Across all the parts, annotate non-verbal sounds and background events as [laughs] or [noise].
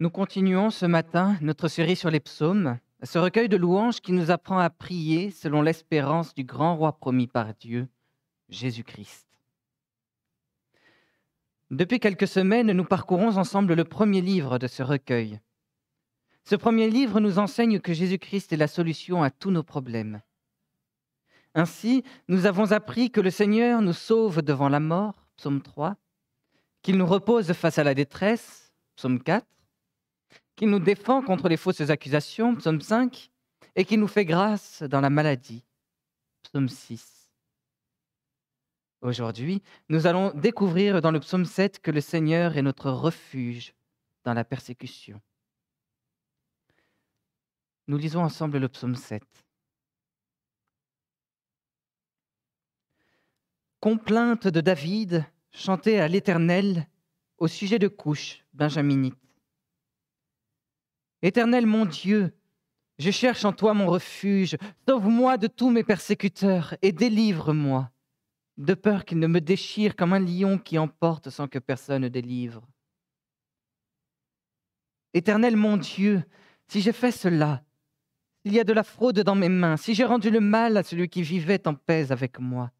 Nous continuons ce matin notre série sur les psaumes, ce recueil de louanges qui nous apprend à prier selon l'espérance du grand roi promis par Dieu, Jésus-Christ. Depuis quelques semaines, nous parcourons ensemble le premier livre de ce recueil. Ce premier livre nous enseigne que Jésus-Christ est la solution à tous nos problèmes. Ainsi, nous avons appris que le Seigneur nous sauve devant la mort, psaume 3, qu'il nous repose face à la détresse, psaume 4, qui nous défend contre les fausses accusations, psaume 5, et qui nous fait grâce dans la maladie, psaume 6. Aujourd'hui, nous allons découvrir dans le psaume 7 que le Seigneur est notre refuge dans la persécution. Nous lisons ensemble le psaume 7. Complainte de David chantée à l'Éternel au sujet de couches benjaminite. Éternel mon Dieu, je cherche en toi mon refuge. Sauve-moi de tous mes persécuteurs et délivre-moi, de peur qu'ils ne me déchirent comme un lion qui emporte sans que personne ne délivre. Éternel mon Dieu, si j'ai fait cela, s'il y a de la fraude dans mes mains, si j'ai rendu le mal à celui qui vivait en paix avec moi,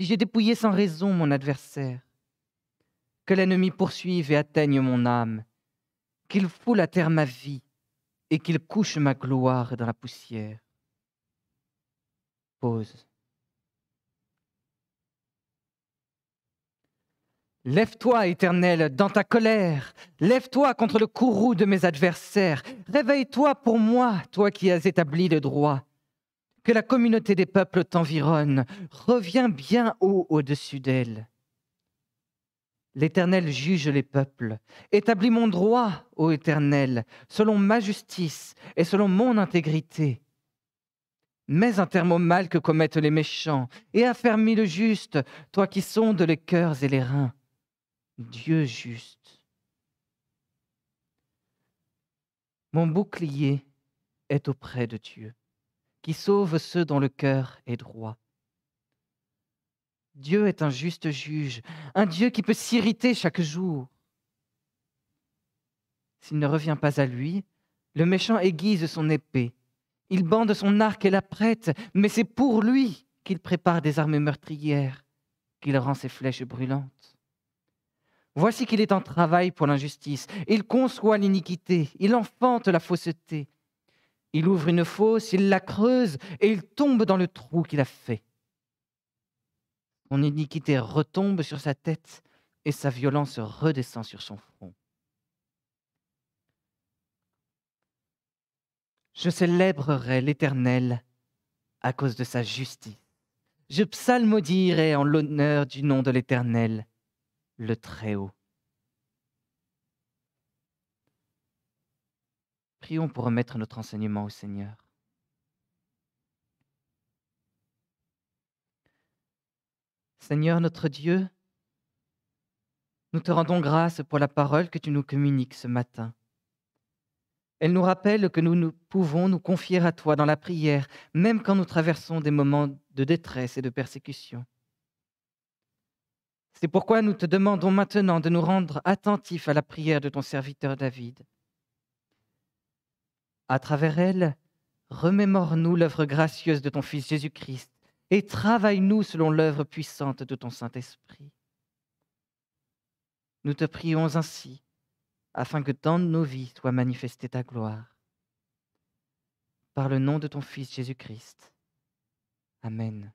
si j'ai dépouillé sans raison mon adversaire, que l'ennemi poursuive et atteigne mon âme, qu'il foule à terre ma vie, et qu'il couche ma gloire dans la poussière. Pause. Lève-toi, Éternel, dans ta colère. Lève-toi contre le courroux de mes adversaires. Réveille-toi pour moi, toi qui as établi le droit. Que la communauté des peuples t'environne. Reviens bien haut au-dessus d'elle. L'Éternel juge les peuples. Établis mon droit, ô Éternel, selon ma justice et selon mon intégrité. Mets un terme au mal que commettent les méchants et affermis le juste, toi qui sondes les cœurs et les reins. Dieu juste. Mon bouclier est auprès de Dieu, qui sauve ceux dont le cœur est droit. Dieu est un juste juge, un Dieu qui peut s'irriter chaque jour. S'il ne revient pas à lui, le méchant aiguise son épée, il bande son arc et la prête, mais c'est pour lui qu'il prépare des armées meurtrières, qu'il rend ses flèches brûlantes. Voici qu'il est en travail pour l'injustice, il conçoit l'iniquité, il enfante la fausseté, il ouvre une fosse, il la creuse et il tombe dans le trou qu'il a fait. Mon iniquité retombe sur sa tête et sa violence redescend sur son front. Je célébrerai l'Éternel à cause de sa justice. Je psalmodierai en l'honneur du nom de l'Éternel, le Très-Haut. Prions pour remettre notre enseignement au Seigneur. Seigneur notre Dieu, nous te rendons grâce pour la parole que tu nous communiques ce matin. Elle nous rappelle que nous, pouvons nous confier à toi dans la prière, même quand nous traversons des moments de détresse et de persécution. C'est pourquoi nous te demandons maintenant de nous rendre attentifs à la prière de ton serviteur David. À travers elle, remémore-nous l'œuvre gracieuse de ton Fils Jésus-Christ, et travaille-nous selon l'œuvre puissante de ton Saint-Esprit. Nous te prions ainsi, afin que dans nos vies soit manifestée ta gloire. Par le nom de ton Fils Jésus-Christ. Amen.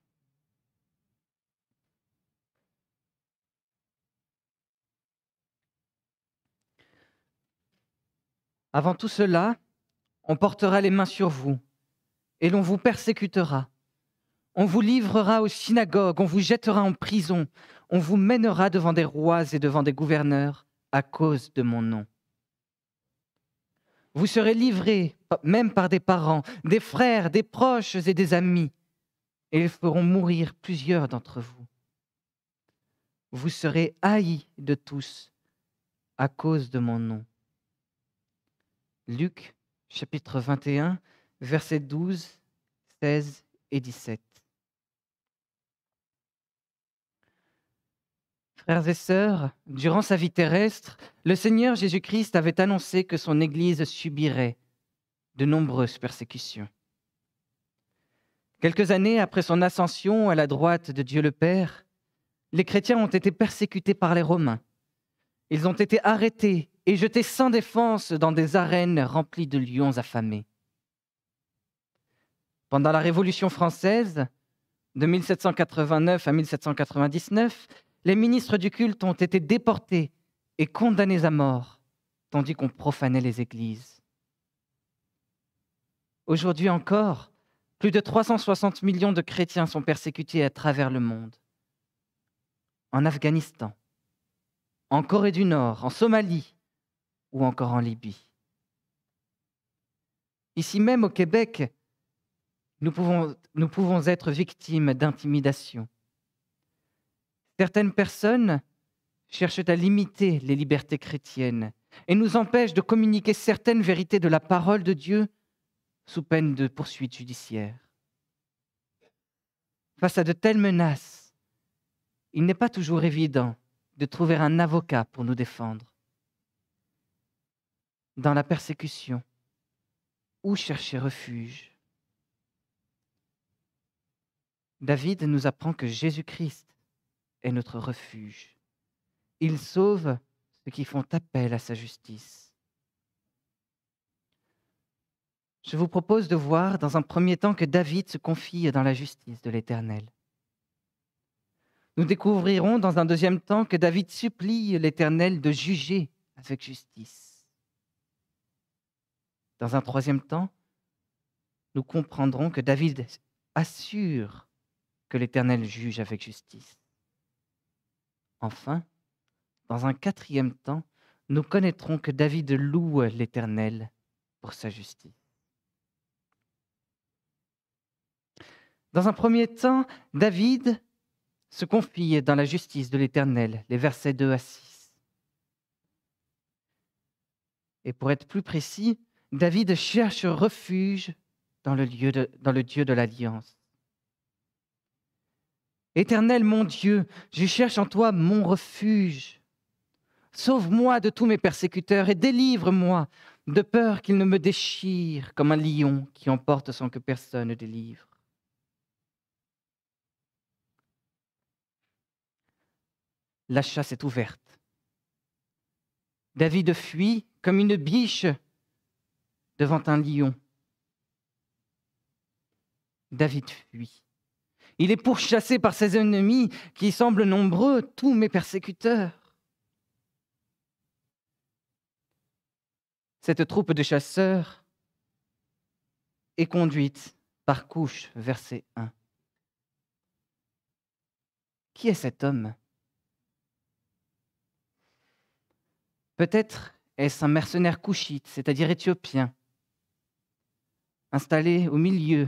Avant tout cela, on portera les mains sur vous, et l'on vous persécutera on vous livrera aux synagogues, on vous jettera en prison, on vous mènera devant des rois et devant des gouverneurs à cause de mon nom. Vous serez livrés, même par des parents, des frères, des proches et des amis, et ils feront mourir plusieurs d'entre vous. Vous serez haïs de tous à cause de mon nom. Luc chapitre 21, versets 12, 16 et 17. Frères et sœurs, durant sa vie terrestre, le Seigneur Jésus-Christ avait annoncé que son Église subirait de nombreuses persécutions. Quelques années après son ascension à la droite de Dieu le Père, les chrétiens ont été persécutés par les Romains. Ils ont été arrêtés et jetés sans défense dans des arènes remplies de lions affamés. Pendant la Révolution française, de 1789 à 1799, les ministres du culte ont été déportés et condamnés à mort, tandis qu'on profanait les églises. Aujourd'hui encore, plus de 360 millions de chrétiens sont persécutés à travers le monde. En Afghanistan, en Corée du Nord, en Somalie ou encore en Libye. Ici même au Québec, nous pouvons, nous pouvons être victimes d'intimidation, Certaines personnes cherchent à limiter les libertés chrétiennes et nous empêchent de communiquer certaines vérités de la parole de Dieu sous peine de poursuites judiciaires. Face à de telles menaces, il n'est pas toujours évident de trouver un avocat pour nous défendre. Dans la persécution, où chercher refuge David nous apprend que Jésus-Christ est notre refuge. Il sauve ceux qui font appel à sa justice. Je vous propose de voir dans un premier temps que David se confie dans la justice de l'Éternel. Nous découvrirons dans un deuxième temps que David supplie l'Éternel de juger avec justice. Dans un troisième temps, nous comprendrons que David assure que l'Éternel juge avec justice. Enfin, dans un quatrième temps, nous connaîtrons que David loue l'Éternel pour sa justice. Dans un premier temps, David se confie dans la justice de l'Éternel, les versets 2 à 6. Et pour être plus précis, David cherche refuge dans le, lieu dans le Dieu de l'Alliance. Éternel mon Dieu, je cherche en toi mon refuge. Sauve-moi de tous mes persécuteurs et délivre-moi de peur qu'ils ne me déchirent comme un lion qui emporte sans que personne ne délivre. La chasse est ouverte. David fuit comme une biche devant un lion. David fuit. Il est pourchassé par ses ennemis qui semblent nombreux, tous mes persécuteurs. Cette troupe de chasseurs est conduite par couche, verset 1. Qui est cet homme Peut-être est-ce un mercenaire couchite, c'est-à-dire éthiopien, installé au milieu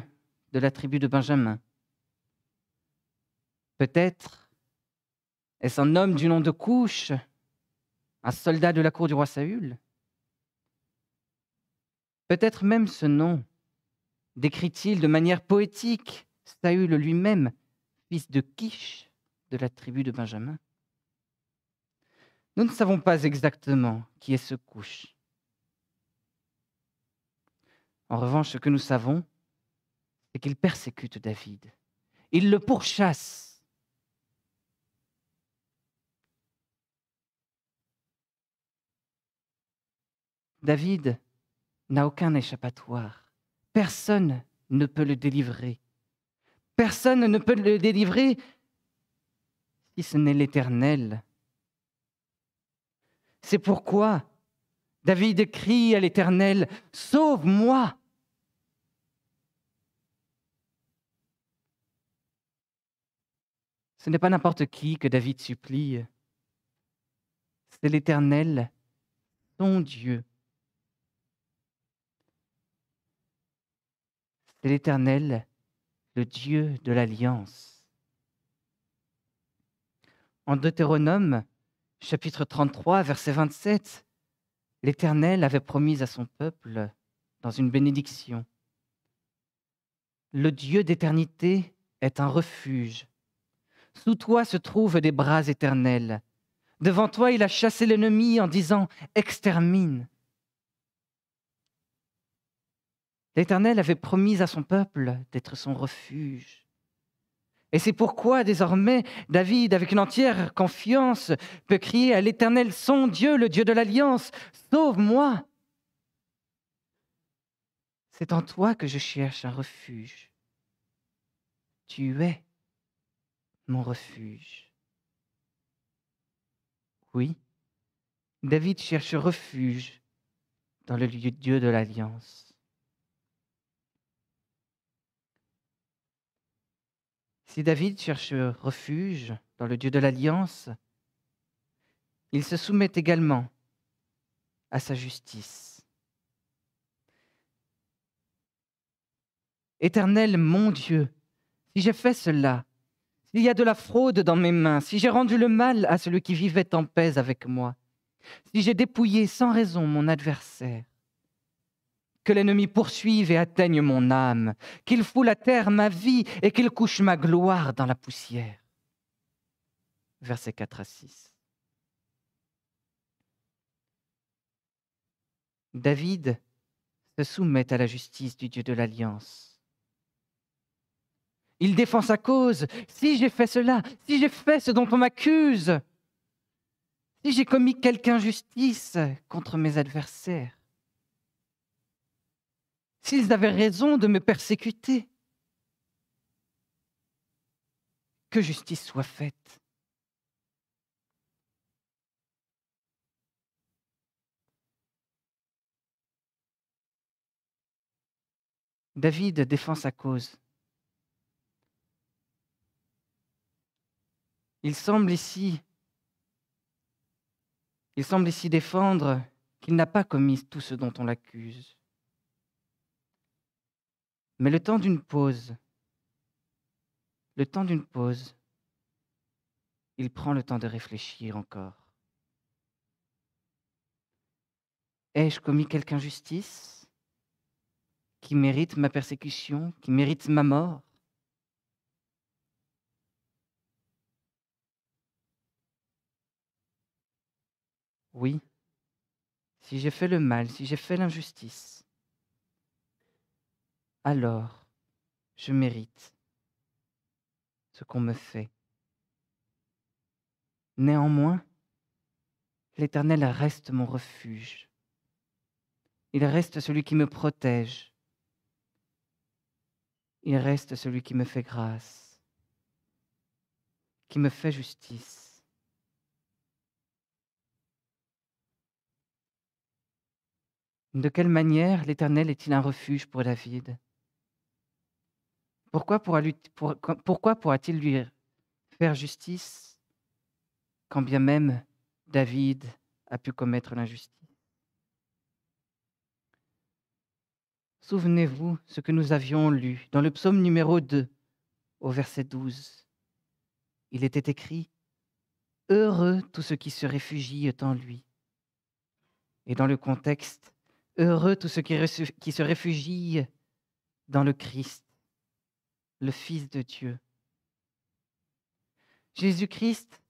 de la tribu de Benjamin Peut-être est-ce un homme du nom de Couche, un soldat de la cour du roi Saül Peut-être même ce nom décrit-il de manière poétique Saül lui-même, fils de Kish de la tribu de Benjamin. Nous ne savons pas exactement qui est ce couche. En revanche, ce que nous savons, c'est qu'il persécute David. Il le pourchasse David n'a aucun échappatoire. Personne ne peut le délivrer. Personne ne peut le délivrer si ce n'est l'Éternel. C'est pourquoi David crie à l'Éternel, Sauve-moi Ce n'est pas n'importe qui que David supplie, c'est l'Éternel, ton Dieu, C'est l'Éternel, le Dieu de l'Alliance. En Deutéronome, chapitre 33, verset 27, l'Éternel avait promis à son peuple, dans une bénédiction, Le Dieu d'éternité est un refuge. Sous toi se trouvent des bras éternels. Devant toi, il a chassé l'ennemi en disant Extermine. L'Éternel avait promis à son peuple d'être son refuge. Et c'est pourquoi désormais David, avec une entière confiance, peut crier à l'Éternel, son Dieu, le Dieu de l'alliance, sauve-moi. C'est en toi que je cherche un refuge. Tu es mon refuge. Oui, David cherche refuge dans le lieu de Dieu de l'alliance. Si David cherche euh, refuge dans le Dieu de l'Alliance, il se soumet également à sa justice. Éternel mon Dieu, si j'ai fait cela, s'il y a de la fraude dans mes mains, si j'ai rendu le mal à celui qui vivait en paix avec moi, si j'ai dépouillé sans raison mon adversaire, que l'ennemi poursuive et atteigne mon âme, qu'il foule à terre ma vie et qu'il couche ma gloire dans la poussière. Versets 4 à 6. David se soumet à la justice du Dieu de l'Alliance. Il défend sa cause. Si j'ai fait cela, si j'ai fait ce dont on m'accuse, si j'ai commis quelque injustice contre mes adversaires, s'ils avaient raison de me persécuter. Que justice soit faite. David défend sa cause. Il semble ici, il semble ici défendre qu'il n'a pas commis tout ce dont on l'accuse. Mais le temps d'une pause, le temps d'une pause, il prend le temps de réfléchir encore. Ai-je commis quelque injustice qui mérite ma persécution, qui mérite ma mort Oui, si j'ai fait le mal, si j'ai fait l'injustice, alors je mérite ce qu'on me fait. Néanmoins, l'Éternel reste mon refuge. Il reste celui qui me protège. Il reste celui qui me fait grâce, qui me fait justice. De quelle manière l'Éternel est-il un refuge pour David pourquoi pourra-t-il lui faire justice quand bien même David a pu commettre l'injustice Souvenez-vous ce que nous avions lu dans le psaume numéro 2 au verset 12. Il était écrit Heureux tous ceux qui se réfugient en lui. Et dans le contexte, heureux tous ceux qui, qui se réfugient dans le Christ le Fils de Dieu. Jésus-Christ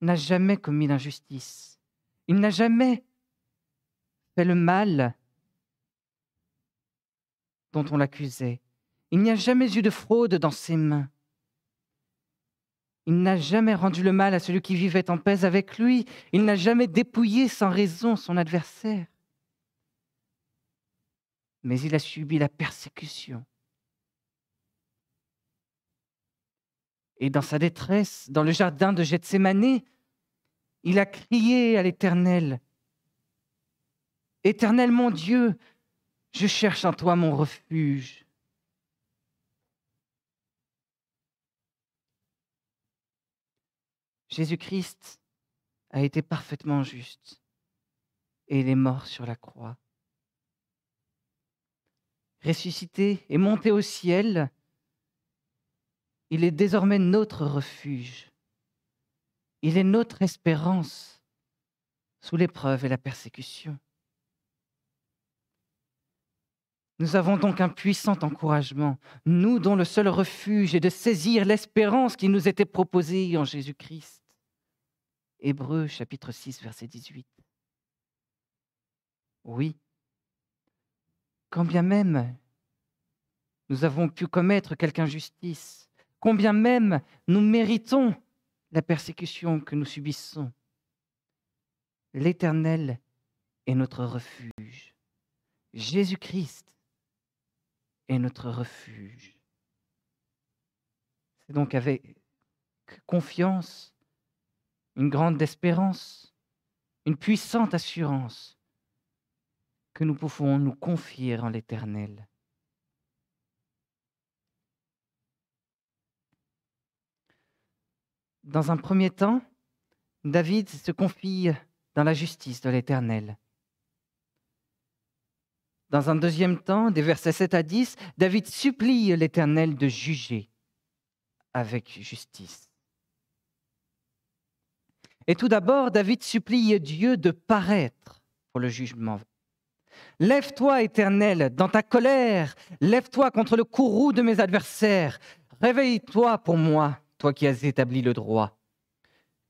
n'a jamais commis d'injustice. Il n'a jamais fait le mal dont on l'accusait. Il n'y a jamais eu de fraude dans ses mains. Il n'a jamais rendu le mal à celui qui vivait en paix avec lui. Il n'a jamais dépouillé sans raison son adversaire. Mais il a subi la persécution, Et dans sa détresse, dans le jardin de Gethsemane, il a crié à l'Éternel, Éternel mon Dieu, je cherche en toi mon refuge. Jésus-Christ a été parfaitement juste et il est mort sur la croix. Ressuscité et monté au ciel, il est désormais notre refuge. Il est notre espérance sous l'épreuve et la persécution. Nous avons donc un puissant encouragement, nous dont le seul refuge est de saisir l'espérance qui nous était proposée en Jésus-Christ. Hébreux chapitre 6, verset 18. Oui, quand bien même nous avons pu commettre quelque injustice, combien même nous méritons la persécution que nous subissons. L'Éternel est notre refuge. Jésus-Christ est notre refuge. C'est donc avec confiance, une grande espérance, une puissante assurance que nous pouvons nous confier en l'Éternel. Dans un premier temps, David se confie dans la justice de l'Éternel. Dans un deuxième temps, des versets 7 à 10, David supplie l'Éternel de juger avec justice. Et tout d'abord, David supplie Dieu de paraître pour le jugement. Lève-toi, Éternel, dans ta colère, lève-toi contre le courroux de mes adversaires, réveille-toi pour moi toi qui as établi le droit.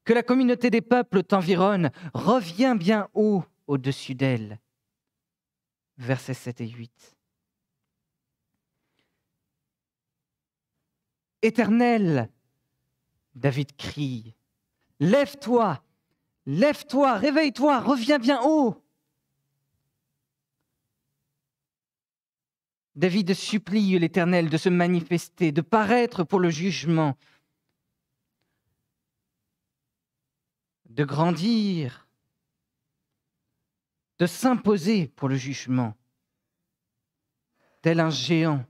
Que la communauté des peuples t'environne, reviens bien haut au-dessus d'elle. Versets 7 et 8. Éternel, David crie, lève-toi, lève-toi, réveille-toi, reviens bien haut. David supplie l'Éternel de se manifester, de paraître pour le jugement, de grandir, de s'imposer pour le jugement, tel un géant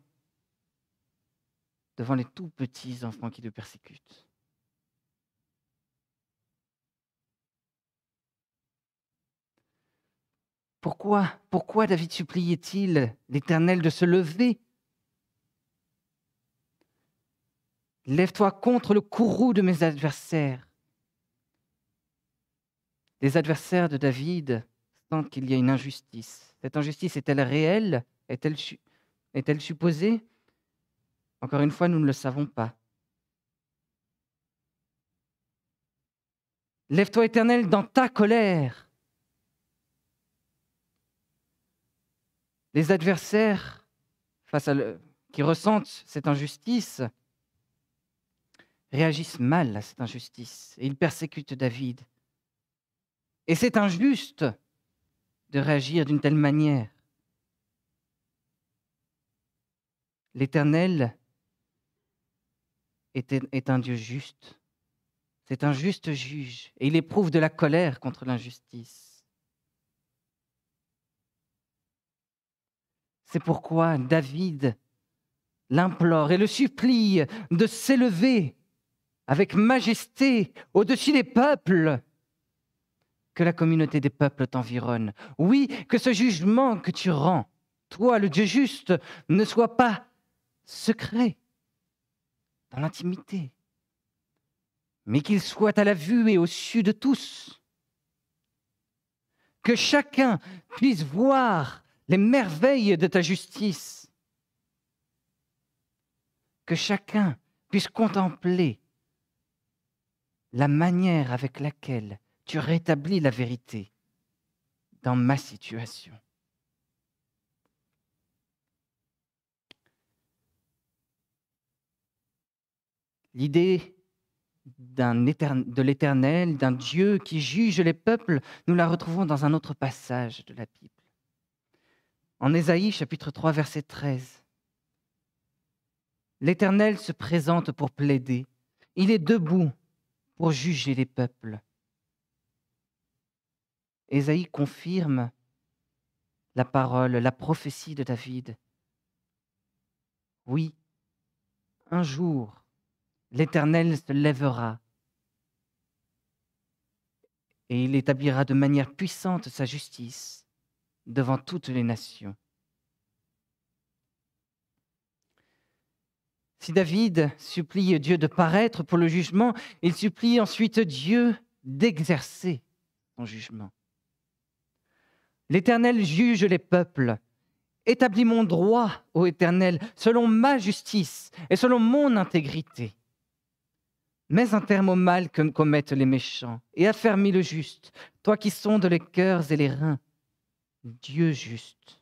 devant les tout petits enfants qui le persécutent. Pourquoi, pourquoi David suppliait-il l'Éternel de se lever Lève-toi contre le courroux de mes adversaires les adversaires de David sentent qu'il y a une injustice. Cette injustice est-elle réelle Est-elle supposée Encore une fois, nous ne le savons pas. Lève-toi éternel dans ta colère. Les adversaires face à qui ressentent cette injustice réagissent mal à cette injustice et ils persécutent David. Et c'est injuste de réagir d'une telle manière. L'Éternel est, un Dieu juste. C'est un juste juge et il éprouve de la colère contre l'injustice. C'est pourquoi David l'implore et le supplie de s'élever avec majesté au-dessus des peuples que la communauté des peuples t'environne. Oui, que ce jugement que tu rends, toi, le Dieu juste, ne soit pas secret, dans l'intimité, mais qu'il soit à la vue et au su de tous. Que chacun puisse voir les merveilles de ta justice. Que chacun puisse contempler la manière avec laquelle tu rétablis la vérité dans ma situation. L'idée de l'éternel, d'un Dieu qui juge les peuples, nous la retrouvons dans un autre passage de la Bible. En Ésaïe chapitre 3 verset 13, l'Éternel se présente pour plaider. Il est debout pour juger les peuples. Ésaïe confirme la parole, la prophétie de David. Oui, un jour, l'Éternel se lèvera et il établira de manière puissante sa justice devant toutes les nations. Si David supplie Dieu de paraître pour le jugement, il supplie ensuite Dieu d'exercer son jugement. L'Éternel juge les peuples. Établis mon droit, ô Éternel, selon ma justice et selon mon intégrité. Mets un terme au mal que commettent les méchants et affermis le juste, toi qui sondes les cœurs et les reins, Dieu juste.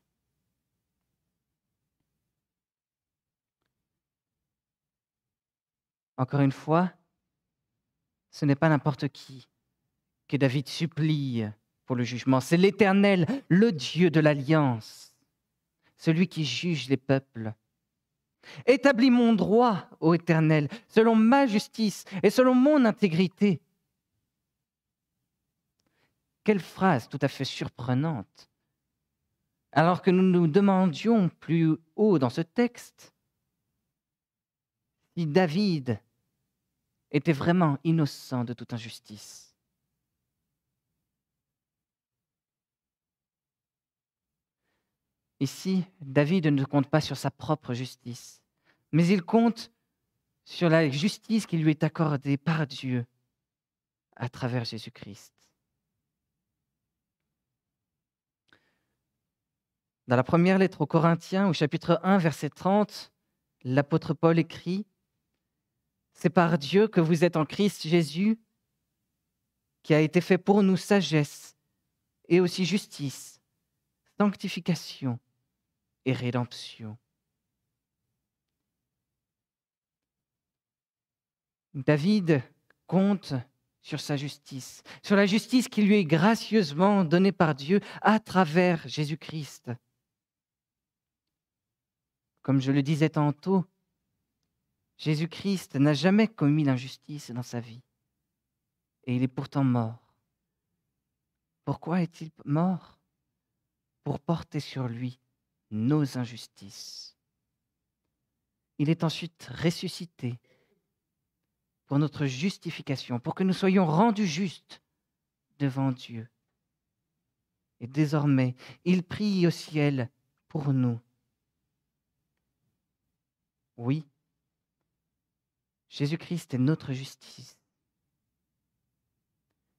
Encore une fois, ce n'est pas n'importe qui que David supplie pour le jugement. C'est l'Éternel, le Dieu de l'alliance, celui qui juge les peuples. Établis mon droit, ô Éternel, selon ma justice et selon mon intégrité. Quelle phrase tout à fait surprenante. Alors que nous nous demandions plus haut dans ce texte si David était vraiment innocent de toute injustice. Ici, David ne compte pas sur sa propre justice, mais il compte sur la justice qui lui est accordée par Dieu à travers Jésus-Christ. Dans la première lettre aux Corinthiens, au chapitre 1, verset 30, l'apôtre Paul écrit C'est par Dieu que vous êtes en Christ Jésus, qui a été fait pour nous sagesse et aussi justice, sanctification et rédemption. David compte sur sa justice, sur la justice qui lui est gracieusement donnée par Dieu à travers Jésus-Christ. Comme je le disais tantôt, Jésus-Christ n'a jamais commis l'injustice dans sa vie, et il est pourtant mort. Pourquoi est-il mort Pour porter sur lui nos injustices. Il est ensuite ressuscité pour notre justification, pour que nous soyons rendus justes devant Dieu. Et désormais, il prie au ciel pour nous. Oui, Jésus-Christ est notre justice.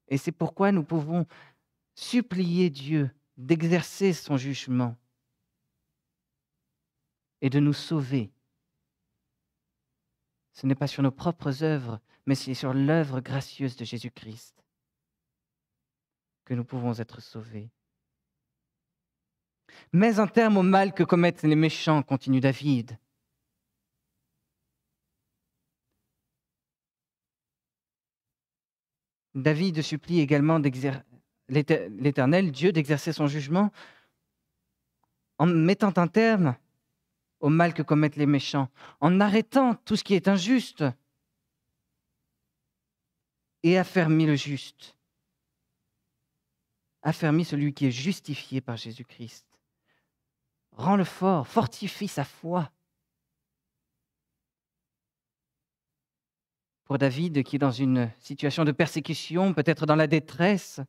Et c'est pourquoi nous pouvons supplier Dieu d'exercer son jugement et de nous sauver. Ce n'est pas sur nos propres œuvres, mais c'est sur l'œuvre gracieuse de Jésus-Christ que nous pouvons être sauvés. Mets un terme au mal que commettent les méchants, continue David. David supplie également l'Éternel, Dieu, d'exercer son jugement en mettant un terme au mal que commettent les méchants, en arrêtant tout ce qui est injuste et affermi le juste, affermi celui qui est justifié par Jésus-Christ. rend le fort, fortifie sa foi. Pour David, qui est dans une situation de persécution, peut-être dans la détresse,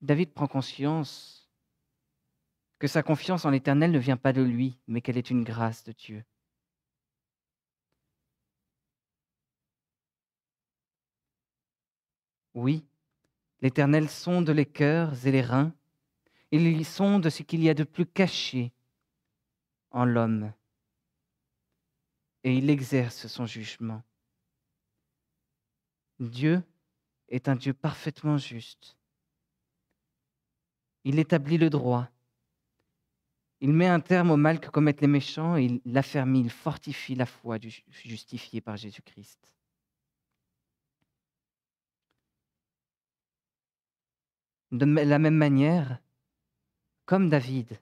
David prend conscience que sa confiance en l'Éternel ne vient pas de lui, mais qu'elle est une grâce de Dieu. Oui, l'Éternel sonde les cœurs et les reins, il sonde ce qu'il y a de plus caché en l'homme, et il exerce son jugement. Dieu est un Dieu parfaitement juste. Il établit le droit, il met un terme au mal que commettent les méchants et il l'affermit, il fortifie la foi justifiée par Jésus-Christ. De la même manière, comme David,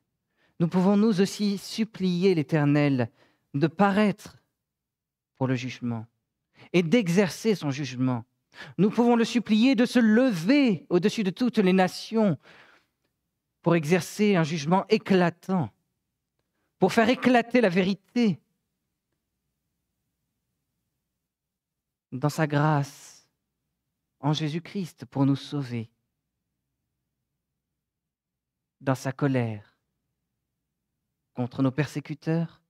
nous pouvons nous aussi supplier l'Éternel de paraître pour le jugement et d'exercer son jugement. Nous pouvons le supplier de se lever au-dessus de toutes les nations pour exercer un jugement éclatant, pour faire éclater la vérité dans sa grâce en Jésus-Christ pour nous sauver, dans sa colère contre nos persécuteurs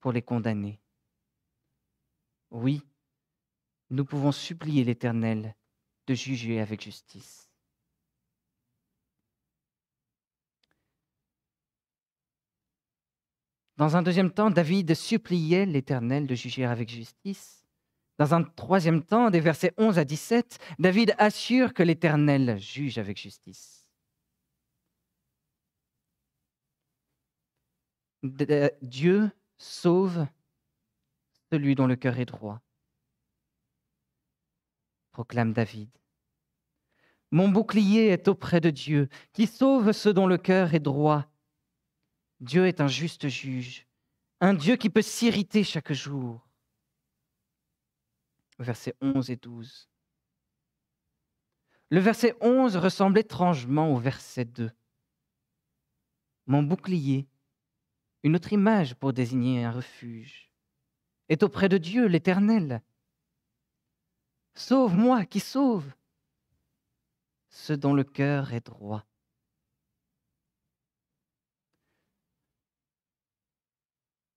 pour les condamner. Oui, nous pouvons supplier l'Éternel de juger avec justice. Dans un deuxième temps, David suppliait l'Éternel de juger avec justice. Dans un troisième temps, des versets 11 à 17, David assure que l'Éternel juge avec justice. Euh, Dieu sauve celui dont le cœur est droit, proclame David. Mon bouclier est auprès de Dieu, qui sauve ceux dont le cœur est droit. Dieu est un juste juge, un Dieu qui peut s'irriter chaque jour. Versets 11 et 12. Le verset 11 ressemble étrangement au verset 2. Mon bouclier, une autre image pour désigner un refuge, est auprès de Dieu l'Éternel. Sauve-moi qui sauve ceux dont le cœur est droit.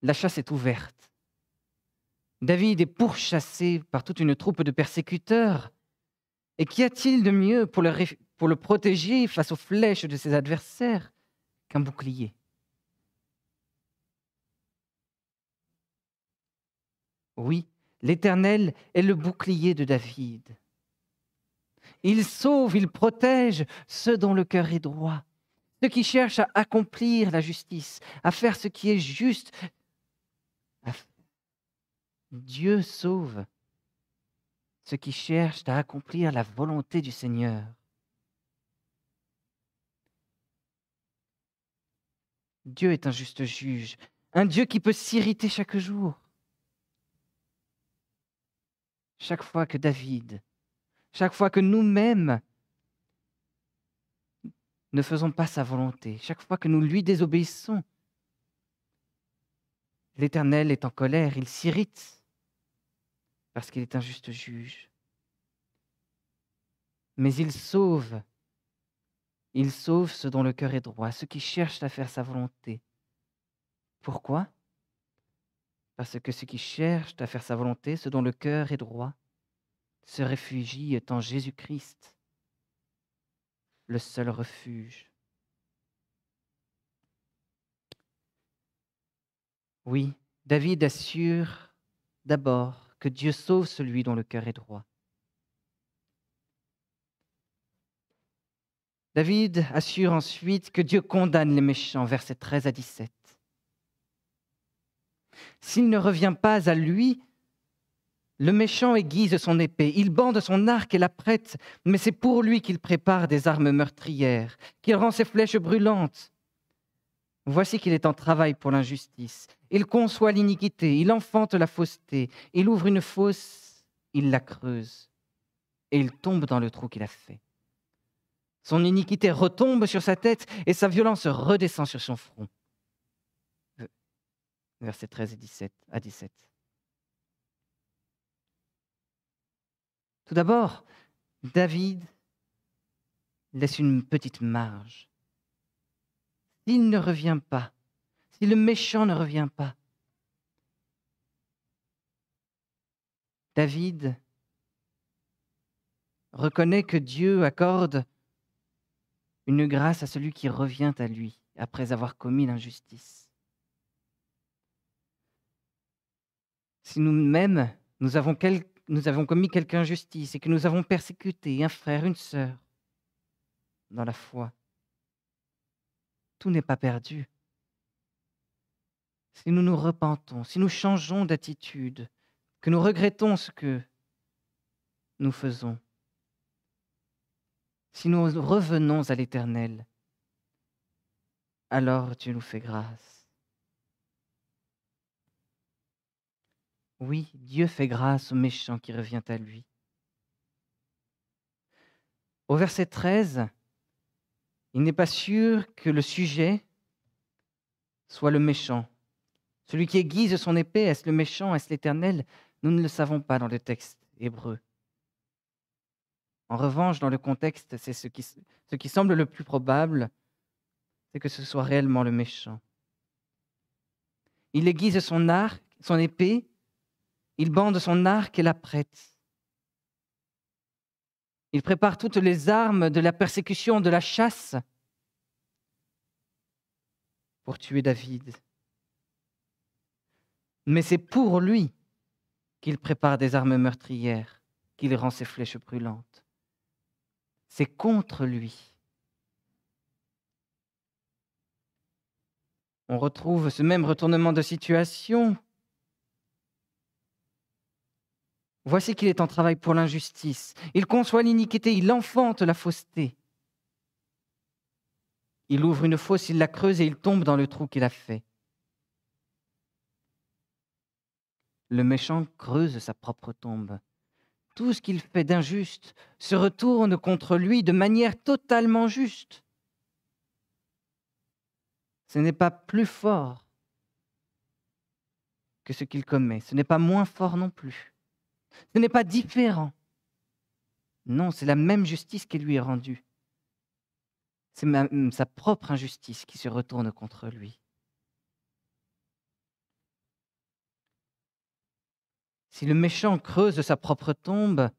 la chasse est ouverte. David est pourchassé par toute une troupe de persécuteurs. Et qu'y a-t-il de mieux pour le, protéger face aux flèches de ses adversaires qu'un bouclier Oui, l'Éternel est le bouclier de David. Il sauve, il protège ceux dont le cœur est droit, ceux qui cherchent à accomplir la justice, à faire ce qui est juste, [laughs] Dieu sauve ceux qui cherchent à accomplir la volonté du Seigneur. Dieu est un juste juge, un Dieu qui peut s'irriter chaque jour. Chaque fois que David, chaque fois que nous-mêmes ne faisons pas sa volonté, chaque fois que nous lui désobéissons, L'Éternel est en colère, il s'irrite parce qu'il est un juste juge. Mais il sauve, il sauve ceux dont le cœur est droit, ceux qui cherchent à faire sa volonté. Pourquoi Parce que ceux qui cherchent à faire sa volonté, ceux dont le cœur est droit, se réfugient en Jésus-Christ, le seul refuge. Oui, David assure d'abord que Dieu sauve celui dont le cœur est droit. David assure ensuite que Dieu condamne les méchants, versets 13 à 17. S'il ne revient pas à lui, le méchant aiguise son épée, il bande son arc et la prête, mais c'est pour lui qu'il prépare des armes meurtrières, qu'il rend ses flèches brûlantes. Voici qu'il est en travail pour l'injustice. Il conçoit l'iniquité, il enfante la fausseté, il ouvre une fosse, il la creuse, et il tombe dans le trou qu'il a fait. Son iniquité retombe sur sa tête et sa violence redescend sur son front. Versets 13 et à 17. Tout d'abord, David laisse une petite marge s'il ne revient pas, si le méchant ne revient pas. David reconnaît que Dieu accorde une grâce à celui qui revient à lui après avoir commis l'injustice. Si nous-mêmes, nous avons, nous avons commis quelque injustice et que nous avons persécuté un frère, une sœur, dans la foi, tout n'est pas perdu. Si nous nous repentons, si nous changeons d'attitude, que nous regrettons ce que nous faisons, si nous revenons à l'Éternel, alors Dieu nous fait grâce. Oui, Dieu fait grâce au méchant qui revient à lui. Au verset 13, il n'est pas sûr que le sujet soit le méchant. Celui qui aiguise son épée, est-ce le méchant, est-ce l'Éternel Nous ne le savons pas dans le texte hébreu. En revanche, dans le contexte, c'est ce qui, ce qui semble le plus probable, c'est que ce soit réellement le méchant. Il aiguise son arc, son épée, il bande son arc et la prête. Il prépare toutes les armes de la persécution, de la chasse pour tuer David. Mais c'est pour lui qu'il prépare des armes meurtrières, qu'il rend ses flèches brûlantes. C'est contre lui. On retrouve ce même retournement de situation Voici qu'il est en travail pour l'injustice. Il conçoit l'iniquité, il enfante la fausseté. Il ouvre une fosse, il la creuse et il tombe dans le trou qu'il a fait. Le méchant creuse sa propre tombe. Tout ce qu'il fait d'injuste se retourne contre lui de manière totalement juste. Ce n'est pas plus fort que ce qu'il commet, ce n'est pas moins fort non plus. Ce n'est pas différent. Non, c'est la même justice qui lui est rendue. C'est même mm, sa propre injustice qui se retourne contre lui. Si le méchant creuse sa propre tombe,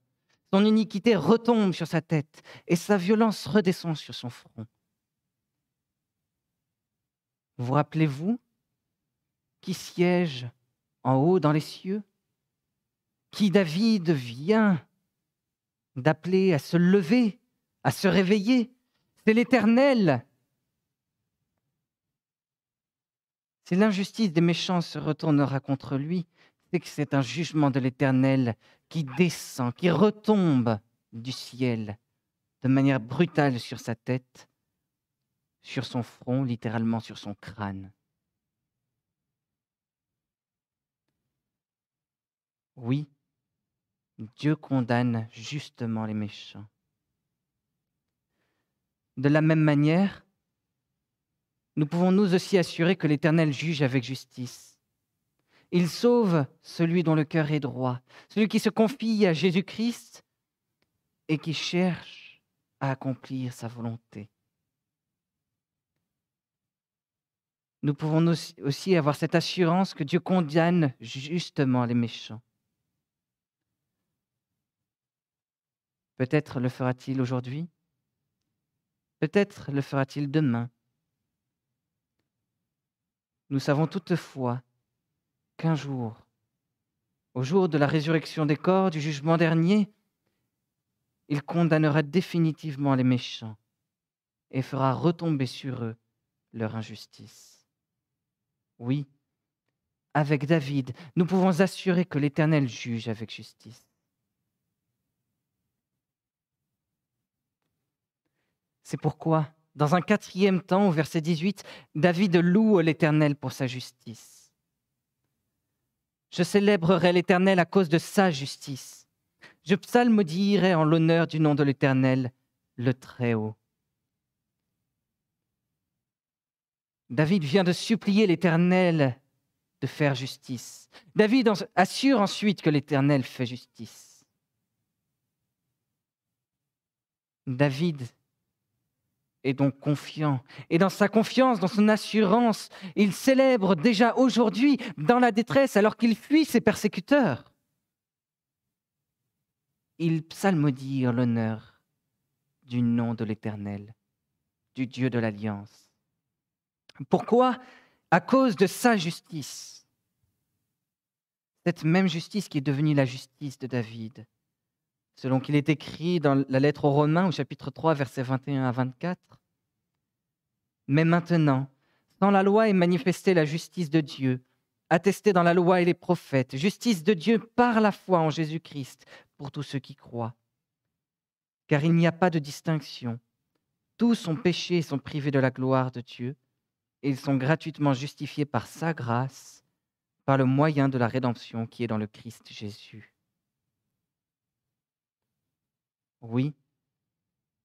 son iniquité retombe sur sa tête et sa violence redescend sur son front. Vous rappelez-vous qui siège en haut dans les cieux qui David vient d'appeler à se lever, à se réveiller. C'est l'Éternel. Si l'injustice des méchants se retournera contre lui, c'est que c'est un jugement de l'Éternel qui descend, qui retombe du ciel de manière brutale sur sa tête, sur son front, littéralement sur son crâne. Oui, Dieu condamne justement les méchants. De la même manière, nous pouvons nous aussi assurer que l'Éternel juge avec justice. Il sauve celui dont le cœur est droit, celui qui se confie à Jésus-Christ et qui cherche à accomplir sa volonté. Nous pouvons aussi avoir cette assurance que Dieu condamne justement les méchants. Peut-être le fera-t-il aujourd'hui. Peut-être le fera-t-il demain. Nous savons toutefois qu'un jour, au jour de la résurrection des corps du jugement dernier, il condamnera définitivement les méchants et fera retomber sur eux leur injustice. Oui, avec David, nous pouvons assurer que l'Éternel juge avec justice. C'est pourquoi, dans un quatrième temps, au verset 18, David loue l'Éternel pour sa justice. Je célébrerai l'Éternel à cause de sa justice. Je psalmodierai en l'honneur du nom de l'Éternel, le Très-Haut. David vient de supplier l'Éternel de faire justice. David assure ensuite que l'Éternel fait justice. David et donc confiant. Et dans sa confiance, dans son assurance, il célèbre déjà aujourd'hui dans la détresse alors qu'il fuit ses persécuteurs. Il psalmodie l'honneur du nom de l'Éternel, du Dieu de l'Alliance. Pourquoi À cause de sa justice. Cette même justice qui est devenue la justice de David, selon qu'il est écrit dans la lettre aux Romains au chapitre 3, versets 21 à 24. Mais maintenant, dans la loi est manifestée la justice de Dieu, attestée dans la loi et les prophètes, justice de Dieu par la foi en Jésus-Christ pour tous ceux qui croient. Car il n'y a pas de distinction. Tous ont péché et sont privés de la gloire de Dieu, et ils sont gratuitement justifiés par sa grâce, par le moyen de la rédemption qui est dans le Christ Jésus. Oui.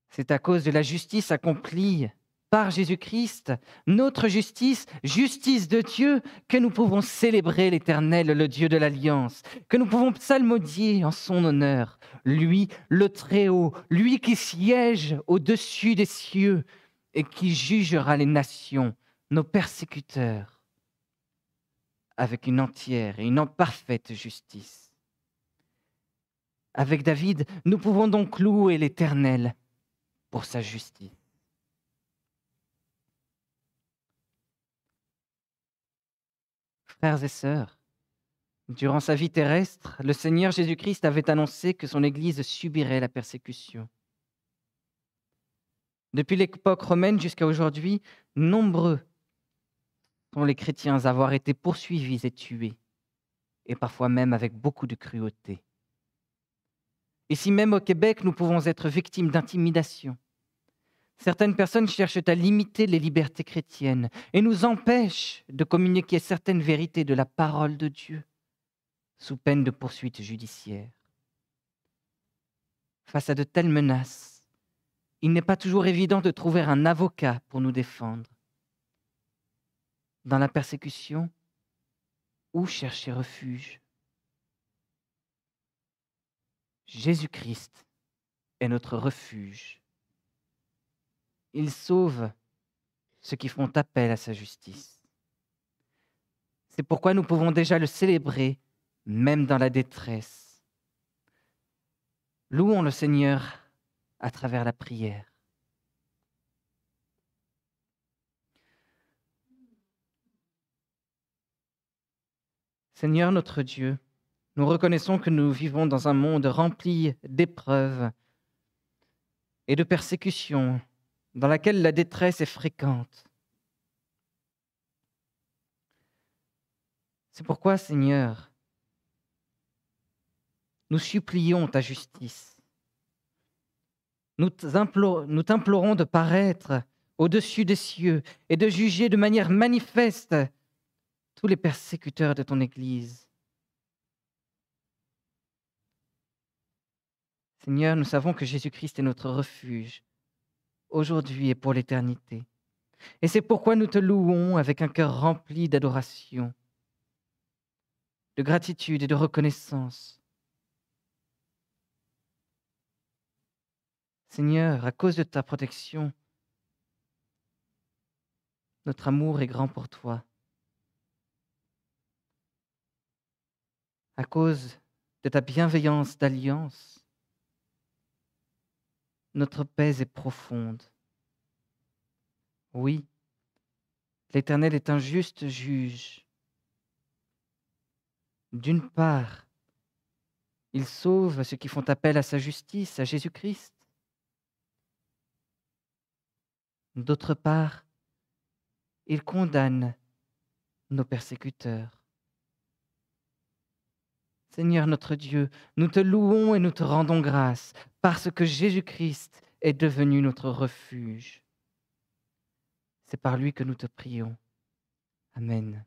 C'est à cause de la justice accomplie par Jésus-Christ, notre justice, justice de Dieu, que nous pouvons célébrer l'Éternel, le Dieu de l'Alliance, que nous pouvons psalmodier en son honneur, lui le Très-Haut, lui qui siège au-dessus des cieux et qui jugera les nations, nos persécuteurs, avec une entière et une parfaite justice. Avec David, nous pouvons donc louer l'Éternel pour sa justice. Frères et sœurs, durant sa vie terrestre, le Seigneur Jésus-Christ avait annoncé que son Église subirait la persécution. Depuis l'époque romaine jusqu'à aujourd'hui, nombreux sont les chrétiens avoir été poursuivis et tués, et parfois même avec beaucoup de cruauté. Et si même au Québec, nous pouvons être victimes d'intimidation, certaines personnes cherchent à limiter les libertés chrétiennes et nous empêchent de communiquer certaines vérités de la parole de Dieu sous peine de poursuites judiciaires. Face à de telles menaces, il n'est pas toujours évident de trouver un avocat pour nous défendre. Dans la persécution, où chercher refuge Jésus-Christ est notre refuge. Il sauve ceux qui font appel à sa justice. C'est pourquoi nous pouvons déjà le célébrer, même dans la détresse. Louons le Seigneur à travers la prière. Seigneur notre Dieu, nous reconnaissons que nous vivons dans un monde rempli d'épreuves et de persécutions, dans laquelle la détresse est fréquente. C'est pourquoi, Seigneur, nous supplions ta justice. Nous t'implorons de paraître au-dessus des cieux et de juger de manière manifeste tous les persécuteurs de ton Église Seigneur, nous savons que Jésus-Christ est notre refuge, aujourd'hui et pour l'éternité. Et c'est pourquoi nous te louons avec un cœur rempli d'adoration, de gratitude et de reconnaissance. Seigneur, à cause de ta protection, notre amour est grand pour toi. À cause de ta bienveillance d'alliance, notre paix est profonde. Oui, l'Éternel est un juste juge. D'une part, il sauve ceux qui font appel à sa justice, à Jésus-Christ. D'autre part, il condamne nos persécuteurs. Seigneur notre Dieu, nous te louons et nous te rendons grâce parce que Jésus-Christ est devenu notre refuge. C'est par lui que nous te prions. Amen.